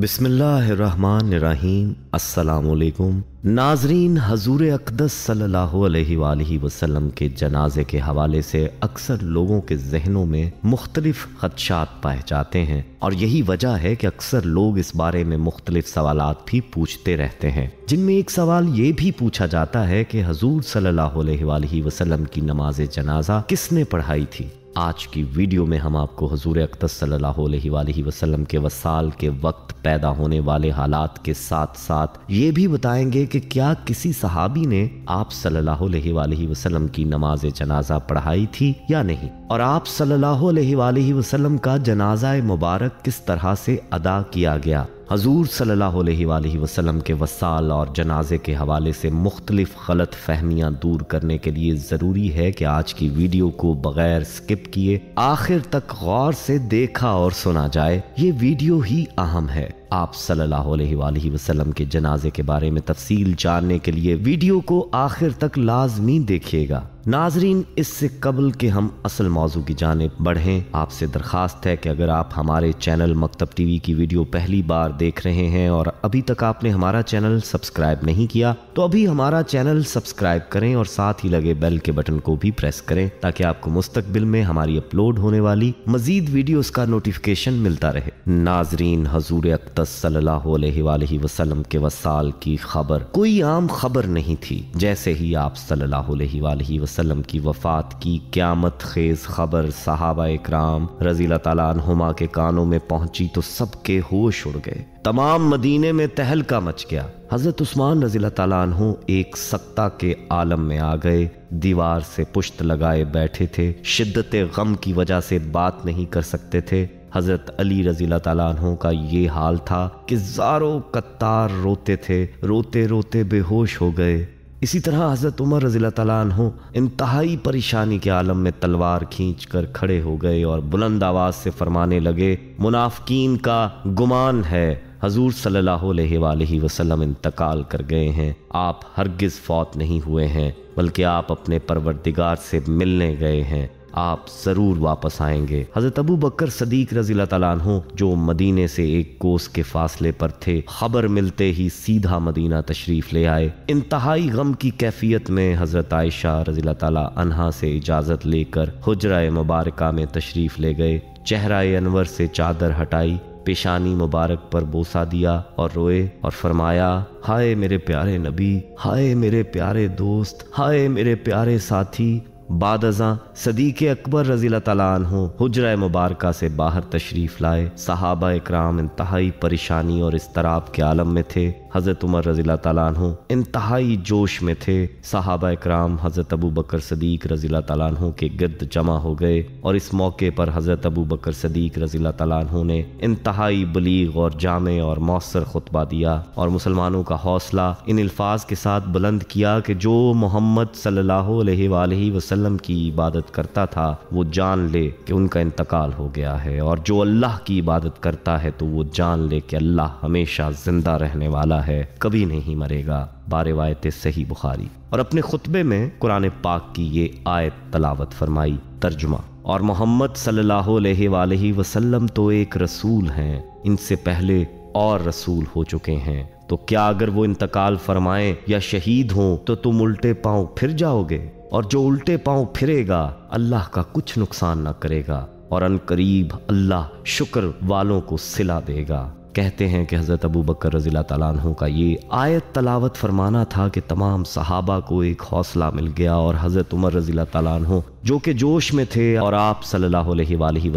बिसमीम नाजरीन हजूर अकदस सल्लल्लाहु अलैहि वसल्लम के जनाजे के हवाले से अक्सर लोगों के जहनों में मुख्तलिफ खदशात पाए जाते हैं और यही वजह है कि अक्सर लोग इस बारे में मुख्तलिफ सवाल भी पूछते रहते हैं जिनमें एक सवाल ये भी पूछा जाता है कि हजूर सल्लल्लाहु अलैहि वसल्लम की नमाज जनाजा किसने पढ़ाई थी आज की वीडियो में हम आपको हजूर सल्ला वसल्लम के वसाल के वक्त पैदा होने वाले हालात के साथ साथ ये भी बताएंगे कि क्या किसी सहाबी ने आप सल्लल्लाहु अलैहि वसल्लम की नमाज जनाजा पढ़ाई थी या नहीं और आप सल्लल्लाहु अलैहि वसल्लम का जनाजा मुबारक किस तरह से अदा किया गया हजूर सल्लल्लाहु वसलम वसल्लम के वसाल और जनाजे के हवाले से मुख्तलिफ गलत फहमियाँ दूर करने के लिए ज़रूरी है कि आज की वीडियो को बग़ैर स्किप किए आखिर तक गौर से देखा और सुना जाए ये वीडियो ही अहम है आप सल्लल्लाहु अलैहि वसल्लम के जनाजे के बारे में तफसील जानने के लिए वीडियो को आखिर तक लाजमी देखिएगा नाजरीन इससे कबल के हम असल मौजू की जानब बढ़े आपसे दरखास्त है कि अगर आप हमारे चैनल मकतब टीवी की वीडियो पहली बार देख रहे हैं और अभी तक आपने हमारा चैनल सब्सक्राइब नहीं किया तो अभी हमारा चैनल सब्सक्राइब करें और साथ ही लगे बेल के बटन को भी प्रेस करें ताकि आपको मुस्तबिल में हमारी अपलोड होने वाली मजीद वीडियोज का नोटिफिकेशन मिलता रहे नाजरीन हजूर अख्तर मुक़दस सल्लल्लाहु वसल्लम के वसाल की खबर कोई आम खबर नहीं थी जैसे ही आप सल्लल्लाहु वसलम की वफ़ात की क़्यामत खेज खबर सहाबा इकराम रजील तला के कानों में पहुंची तो सबके होश उड़ गए तमाम मदीने में तहलका मच गया हज़रत उस्मान रजील तु एक सत्ता के आलम में आ गए दीवार से पुश्त लगाए बैठे थे शिद्दत गम की वजह से बात नहीं कर सकते थे हज़रत अली रजी तहों का ये हाल था कि जारो कत्तार रोते थे रोते रोते बेहोश हो गए इसी तरह हज़रत उमर रजी तहों इंतहाई परेशानी के आलम में तलवार खींच कर खड़े हो गए और बुलंद आवाज़ से फरमाने लगे मुनाफकीन का गुमान है हजूर सल्लल्लाहु वसलम इंतकाल कर गए हैं आप हरगिज़ फौत नहीं हुए हैं बल्कि आप अपने परवरदिगार से मिलने गए हैं आप ज़रूर वापस आएंगे हज़रत अबू बकर सदीक रजी तला जो मदीने से एक कोस के फासले पर थे खबर मिलते ही सीधा मदीना तशरीफ़ ले आए इंतहाई गम की कैफियत में हज़रत आयशा रजील तला से इजाज़त लेकर हजरा मुबारक में तशरीफ़ ले गए चेहरा अनवर से चादर हटाई पेशानी मुबारक पर बोसा दिया और रोए और फरमाया हाय मेरे प्यारे नबी हाय मेरे प्यारे दोस्त हाय मेरे प्यारे साथी बाद अजा सदीक अकबर रजील तहों हजरा मुबारक से बाहर तशरीफ़ लाए सहाबा इकराम इंतहाई परेशानी और इसतराब के आलम में थे हज़रत उमर रजील्ला तु इंतहाई जोश में थे साहबा कराम हज़रत अबू बकर सदीक रजील्ला तु के गिरद जमा हो गए और इस मौके पर हज़रत अबू बकर सदीक रज़ी तु ने इंतहाई बलीग और जाम और मौसर खुतबा दिया और मुसलमानों का हौसला इन अल्फाज के साथ बुलंद किया कि जो मोहम्मद सल्ला वसलम की इबादत करता था वो जान ले कि उनका इंतकाल हो गया है और जो अल्लाह की इबादत करता है तो वो जान ले कि अल्लाह हमेशा ज़िंदा रहने वाला जिंदा है कभी नहीं मरेगा बारवायत सही बुखारी और अपने खुतबे में कुरान पाक की ये आयत तलावत फरमाई तर्जुमा और मोहम्मद सल्लल्लाहु वसल्लम तो एक रसूल हैं इनसे पहले और रसूल हो चुके हैं तो क्या अगर वो इंतकाल फरमाए या शहीद हों तो तुम उल्टे पांव फिर जाओगे और जो उल्टे पांव फिरेगा अल्लाह का कुछ नुकसान ना करेगा और अनकरीब अल्लाह शुक्र वालों को सिला देगा कहते हैं कि हज़रत अबू बकर रज़ी तु का ये आयत तलावत फरमाना था कि तमाम सहाबा को एक हौसला मिल गया और हज़रत उमर रज़ी तु जो कि जोश में थे और आप सल्ला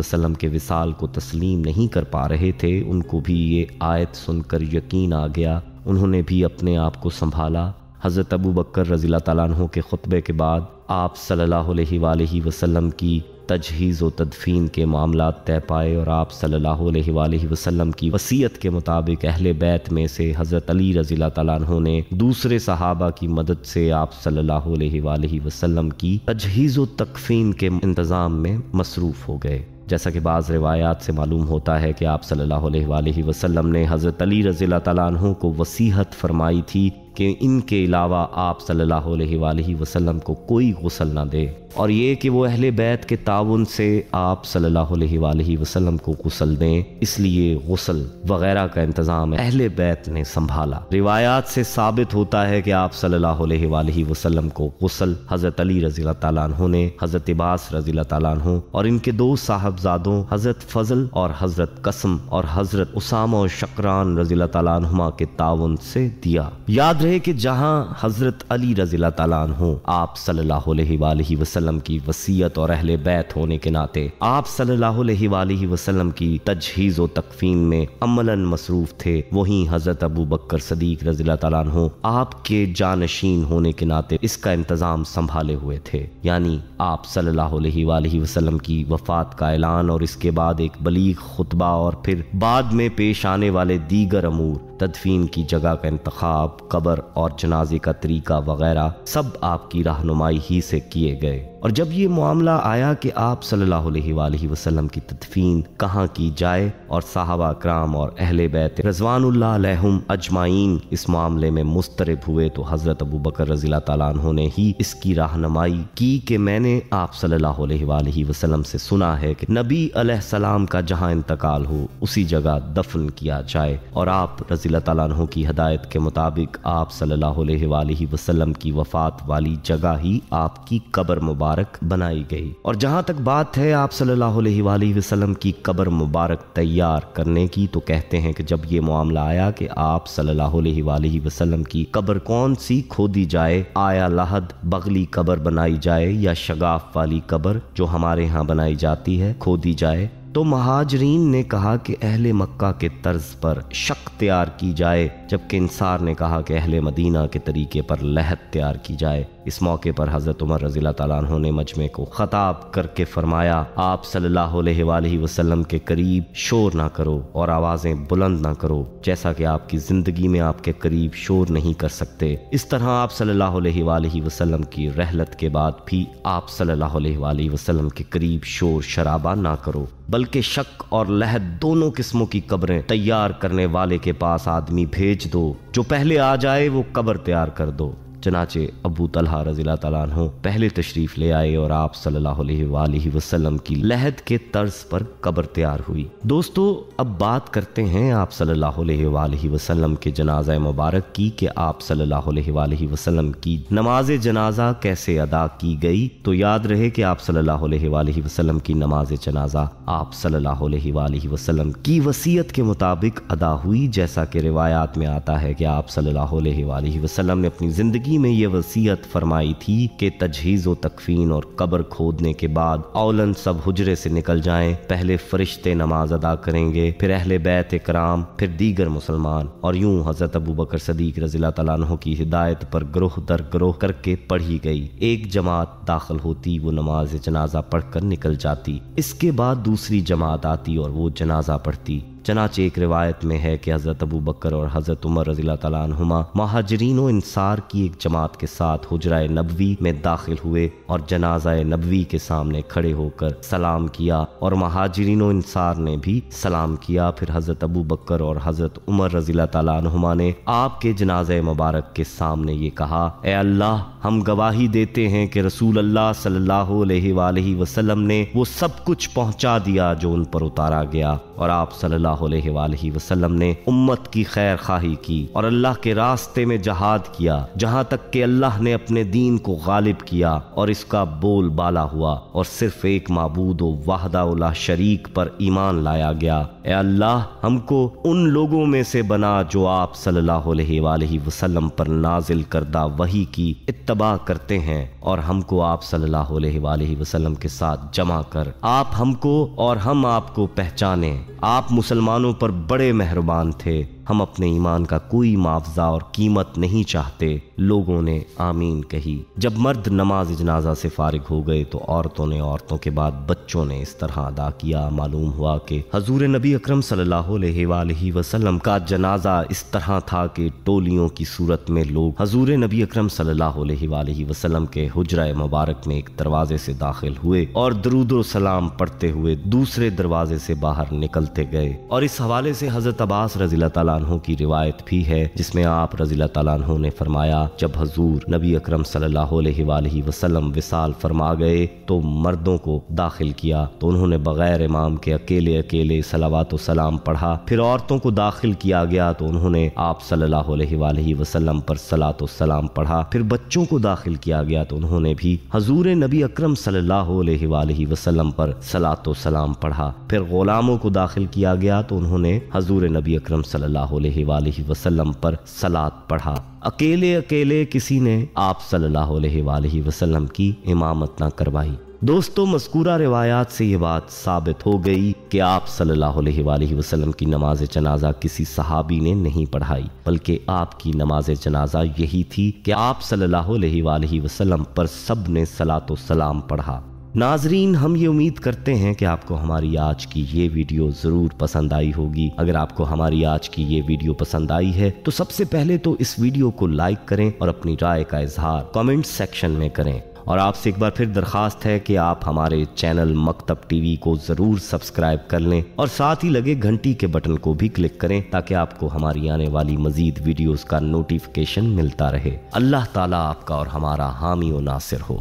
वसलम के विसाल को तस्लीम नहीं कर पा रहे थे उनको भी ये आयत सुनकर यकीन आ गया उन्होंने भी अपने आप को संभाला हज़रत अबू बकर रज़ी तु के ख़ुतबे के बाद आप सल्ला वसलम की तजहीज़ व तदफीन के मामला तय पाए और आप सल्ला वसलम की वसीयत के मुताबिक अहल बैत में से हज़रत अली रज़ी तु ने दूसरे सहाबा की मदद से आप सल्ला वसलम की तजहीज़ व तकफीन के इंतज़ाम में मसरूफ़ हो गए जैसा कि बाज़ रिवायात से मालूम होता है कि आप सल्लल्लाहु अलैहि वसल्लम ने हज़रत अली रज़ी तु को वसीहत फरमाई थी कि इनके अलावा आप सल्लल्लाहु अलैहि वसल्लम को कोई गसल ना दे और ये कि वो अहल बैत के ताउन से आप सल्लल्लाहु अलैहि वसल्लम को गसल दें इसलिए गसल वगैरह का इंतज़ाम अहल बैत ने संभाला रिवायात से साबित होता है कि आप सल्लल्लाहु अलैहि वसल्लम को गसल हज़रत अली रज़ी तु ने हज़रत इबास रज़ी तु और इनके दो साहबजादों हज़रत फजल और हज़रत कसम और हज़रत उसामा और शक्रान रज़ी तुमा के ताउन से दिया याद रहे कि जहां हजरत अली रजीला तैन हो आप सल्लल्लाहु वसल्लम की वसीयत और अहले बैत होने के नाते आप सल्लल्लाहु वसल्लम की तजहीज़ तकफीन में अमलन मसरूफ थे वहीं हजरत अबू बकर सदीक रजीला तैन हो आपके जानशीन होने के नाते इसका इंतज़ाम संभाले हुए थे यानी आप सल्लल्लाहु वसलम की वफात का ऐलान और इसके बाद एक बलीग खुतबा और फिर बाद में पेश आने वाले दीगर अमूर तदफीन की जगह का इंतखब कबर और जनाजे का तरीका वगैरह सब आपकी रहनुमाई ही से किए गए और जब ये मामला आया कि आप सल्लल्लाहु अलैहि वसल्लम की तदफीन कहाँ की जाए और साहबा कराम और अहले बैत रजवान अजमाइन इस मामले में मुस्तरब हुए तो हज़रत अबू बकर रजी तु ने ही इसकी रहनमाई की कि मैंने आप सल्ला वसलम से सुना है कि नबी सलाम का जहाँ इंतकाल हो उसी जगह दफन किया जाए और आप रजी तु की हदायत के मुताबिक आप सल्ला वसलम की वफात वाली जगह ही आपकी कबर मुबारक मुबारक बनाई गई और जहां तक बात है आप सल्लल्लाहु अलैहि वसल्लम की कब्र मुबारक तैयार करने की तो कहते हैं कि जब ये मामला आया कि आप सल्लल्लाहु अलैहि वसल्लम की कब्र कौन सी खोदी जाए आया लहद बगली कब्र बनाई जाए या शगाफ वाली कब्र जो हमारे यहाँ बनाई जाती है खोदी जाए तो महाजरीन ने कहा कि अहले मक्का के तर्ज पर शक तैयार की जाए जबकि इंसार ने कहा कि अहले मदीना के तरीके पर लहत तैयार की जाए इस मौके पर हज़रत उमर रज़ी तु ने मजमे को ख़ताब करके फरमाया आप सल्लाह वसलम के करीब शोर ना करो और आवाज़ें बुलंद ना करो जैसा कि आपकी ज़िंदगी में आपके करीब शोर नहीं कर सकते इस तरह आप सल्लाह वसलम की रहलत के बाद भी आप सल्लाह वसलम के करीब शोर शराबा ना करो बल्कि शक और लहत दोनों किस्मों की कब्रें तैयार करने वाले के पास आदमी भेज बेच दो जो पहले आ जाए वो कबर तैयार कर दो चनाचे अबू तलहा रजीला तला पहले तशरीफ़ ले आए और आप सल्लल्लाहु की लहद के तर्ज पर कब्र तैयार हुई दोस्तों अब बात करते हैं आप सल्लल्लाहु वसलम के जनाजा मुबारक की के आप सल्लल्लाहु वसलम की नमाज जनाजा कैसे अदा की गई तो याद रहे कि आप सल्लल्लाहु वसलम की नमाज जनाजा आप सल्लल्लाहु वसलम की वसीयत के मुताबिक अदा हुई जैसा कि रिवायात में आता है कि आप सल्लल्लाहु वसलम ने अपनी ज़िंदगी ज़िंदगी में यह वसीयत फरमाई थी कि तजहीज़ व तकफीन और कब्र खोदने के बाद औलन सब हजरे से निकल जाएं पहले फरिश्ते नमाज अदा करेंगे फिर अहले बैत कराम फिर दीगर मुसलमान और यूं हज़रत अबू बकर सदीक रजीला तु की हिदायत पर ग्रोह दर ग्रोह करके पढ़ी गई एक जमात दाखिल होती वो नमाज जनाजा पढ़कर निकल जाती इसके बाद दूसरी जमात आती और वो जनाजा पढ़ती चनाचे एक रिवायत में है कि हज़रत अबू बकर और हज़रत उमर रजील तुम महाजरीन इंसार की एक जमात के साथ हजरा नबवी में दाखिल हुए और जनाजा नबवी के सामने खड़े होकर सलाम किया और महाजरीन इंसार ने भी सलाम किया फिर हज़रत अबू बकर और हज़रत उमर रजील तला ने आपके जनाज मुबारक के सामने ये कहा ए अल्लाह हम गवाही देते हैं कि रसूल अल्लाह सल्ला वसलम ने वो सब कुछ पहुंचा दिया जो उन पर उतारा गया और आप सल्ला वसल्लम ने उम्मत की खैर खाही की और अल्लाह के रास्ते में जहाद किया जहां तक के अल्लाह ने अपने दीन को गालिब किया और इसका बोल बाला हुआ और सिर्फ एक मबूद वाहदा शरीक पर ईमान लाया गया ए अल्लाह हमको उन लोगों में से बना जो आप सल्लाह वसलम पर नाजिल करदा वही की इतबा करते हैं और हमको आप सल्लाह वसलम के साथ जमा कर आप हमको और हम आपको पहचाने आप मुसलमान मुसलमानों पर बड़े मेहरबान थे हम अपने ईमान का कोई मुआवजा और कीमत नहीं चाहते लोगों ने आमीन कही जब मर्द नमाज जनाजा से फारिग हो गए तो औरतों ने औरतों के बाद बच्चों ने इस तरह अदा किया मालूम हुआ कि हजूर नबी अक्रम वसल्लम का जनाजा इस तरह था कि टोलियों की सूरत में लोग हजूर नबी अक्रम वसल्लम के हजरा मुबारक में एक दरवाजे से दाखिल हुए और दरूदो सलाम पढ़ते हुए दूसरे दरवाजे से बाहर निकलते गए और इस हवाले से हजरत अब्बास रजील तु की रिवायत भी है जिसमें आप रजील तु ने फरमाया जब हजूर नबी अक्रम वसल्लम विसाल फरमा गए तो मर्दों को दाखिल किया तो उन्होंने बगैर इमाम के अकेले अकेले सलावा सलाम पढ़ा फिर औरतों को दाखिल किया गया तो उन्होंने आप सल्ला वसलम पर सलात सलाम पढ़ा फिर बच्चों को दाखिल किया गया तो उन्होंने भी हजूर नबी अक्रम सल्लल्लाहु पर सलात सलाम पढ़ा फिर गुलामों को दाखिल किया गया तो उन्होंने हजूर नबी अक्रम सल्ला सल्लल्लाहु वसल्लम पर सलात पढ़ा अकेले अकेले किसी ने आप सल्लल्लाहु अलैहि वसल्लम की इमामत ना करवाई दोस्तों मस्कूरा रिवायात से ये बात साबित हो गई कि आप सल्लल्लाहु वसलम की नमाज जनाजा किसी सहाबी ने नहीं पढ़ाई बल्कि आपकी नमाज जनाजा यही थी कि आप सल्लल्लाहु वसलम पर सब ने सलात सलाम पढ़ा नाजरीन हम ये उम्मीद करते हैं कि आपको हमारी आज की ये वीडियो ज़रूर पसंद आई होगी अगर आपको हमारी आज की ये वीडियो पसंद आई है तो सबसे पहले तो इस वीडियो को लाइक करें और अपनी राय का इजहार कमेंट सेक्शन में करें और आपसे एक बार फिर दरखास्त है कि आप हमारे चैनल मकतब टीवी को ज़रूर सब्सक्राइब कर लें और साथ ही लगे घंटी के बटन को भी क्लिक करें ताकि आपको हमारी आने वाली मजीद वीडियोस का नोटिफिकेशन मिलता रहे अल्लाह ताला आपका और हमारा हामी नासिर हो